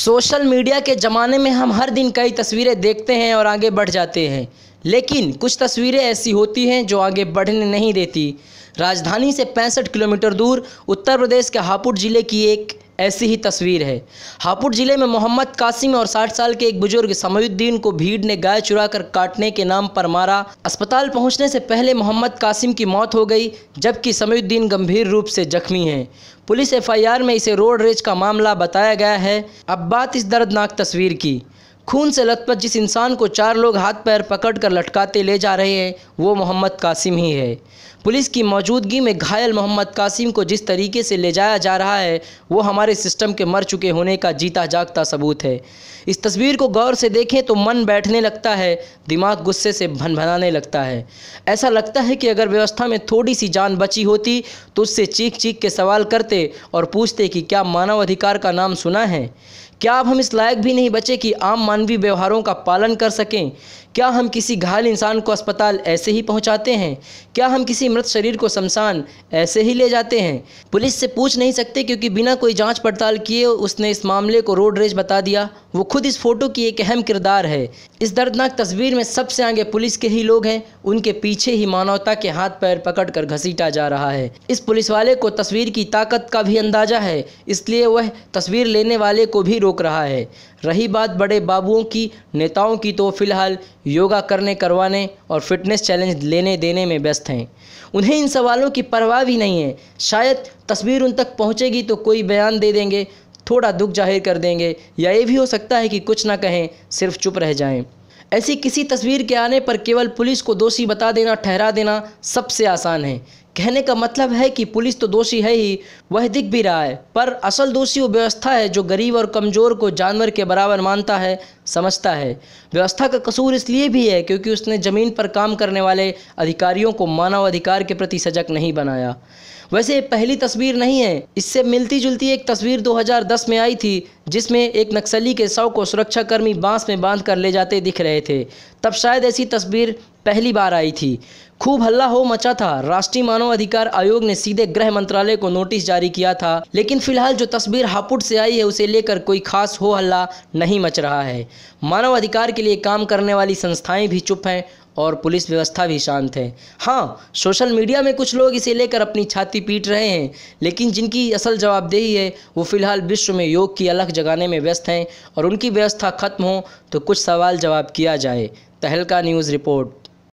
Social media के ज़माने में हम हर दिन कई तस्वीरें देखते हैं और आगे बढ़ जाते हैं लेकिन कुछ तस्वीरें ऐसी होती हैं जो आगे बढ़ने नहीं देती राजधानी से पैंसठ किलोमीटर दूर उत्तर प्रदेश के हापुड़ ज़िले की एक ऐसी ही तस्वीर है हापुड़ ज़िले में मोहम्मद कासिम और 60 साल के एक बुजुर्ग समयुद्दीन को भीड़ ने गाय चुरा कर काटने के नाम पर मारा अस्पताल पहुंचने से पहले मोहम्मद कासिम की मौत हो गई जबकि समयुद्दीन गंभीर रूप से जख्मी हैं पुलिस एफआईआर में इसे रोड रेज का मामला बताया गया है अब बात इस दर्दनाक तस्वीर की खून से लथपथ जिस इंसान को चार लोग हाथ पैर पकड़ कर लटकाते ले जा रहे हैं वो मोहम्मद कासिम ही है पुलिस की मौजूदगी में घायल मोहम्मद कासिम को जिस तरीके से ले जाया जा रहा है वो हमारे सिस्टम के मर चुके होने का जीता जागता सबूत है इस तस्वीर को गौर से देखें तो मन बैठने लगता है दिमाग गुस्से से भनभनाने लगता है ऐसा लगता है कि अगर व्यवस्था में थोड़ी सी जान बची होती तो उससे चीख चीख के सवाल करते और पूछते कि क्या मानव अधिकार का नाम सुना है क्या अब हम इस लायक भी नहीं बचे कि आम मानवीय व्यवहारों का पालन कर सकें क्या हम किसी घायल इंसान को अस्पताल ऐसे ही पहुंचाते हैं क्या हम किसी मृत शरीर को शमशान ऐसे ही ले जाते हैं पुलिस से पूछ नहीं सकते क्योंकि बिना कोई जांच पड़ताल किए उसने इस मामले को रोड रेज बता दिया वो खुद इस फ़ोटो की एक अहम किरदार है इस दर्दनाक तस्वीर में सबसे आगे पुलिस के ही लोग हैं उनके पीछे ही मानवता के हाथ पैर पकड़ कर घसीटा जा रहा है इस पुलिस वाले को तस्वीर की ताकत का भी अंदाज़ा है इसलिए वह तस्वीर लेने वाले को भी रोक रहा है रही बात बड़े बाबुओं की नेताओं की तो फिलहाल योगा करने करवाने और फिटनेस चैलेंज लेने देने में व्यस्त हैं उन्हें इन सवालों की परवाह भी नहीं है शायद तस्वीर उन तक पहुंचेगी तो कोई बयान दे देंगे थोड़ा दुख जाहिर कर देंगे या ये भी हो सकता है कि कुछ ना कहें सिर्फ चुप रह जाएं। ऐसी किसी तस्वीर के आने पर केवल पुलिस को दोषी बता देना ठहरा देना सबसे आसान है कहने का मतलब है कि पुलिस तो दोषी है ही वह दिख भी रहा है पर असल दोषी वो व्यवस्था है जो गरीब और कमज़ोर को जानवर के बराबर मानता है समझता है व्यवस्था का कसूर इसलिए भी है क्योंकि उसने ज़मीन पर काम करने वाले अधिकारियों को मानव अधिकार के प्रति सजग नहीं बनाया वैसे पहली तस्वीर नहीं है इससे मिलती जुलती एक तस्वीर 2010 में आई थी जिसमें एक नक्सली के शव को सुरक्षाकर्मी बांस में बांध कर ले जाते दिख रहे थे तब शायद ऐसी तस्वीर पहली बार आई थी खूब हल्ला हो मचा था राष्ट्रीय मानव अधिकार आयोग ने सीधे गृह मंत्रालय को नोटिस जारी किया था लेकिन फिलहाल जो तस्वीर हापुड़ से आई है उसे लेकर कोई खास हो हल्ला नहीं मच रहा है मानव अधिकार के लिए काम करने वाली संस्थाएं भी चुप हैं और पुलिस व्यवस्था भी शांत है हाँ सोशल मीडिया में कुछ लोग इसे लेकर अपनी छाती पीट रहे हैं लेकिन जिनकी असल जवाबदेही है वो फ़िलहाल विश्व में योग की अलग जगाने में व्यस्त हैं और उनकी व्यवस्था खत्म हो तो कुछ सवाल जवाब किया जाए तहलका न्यूज़ रिपोर्ट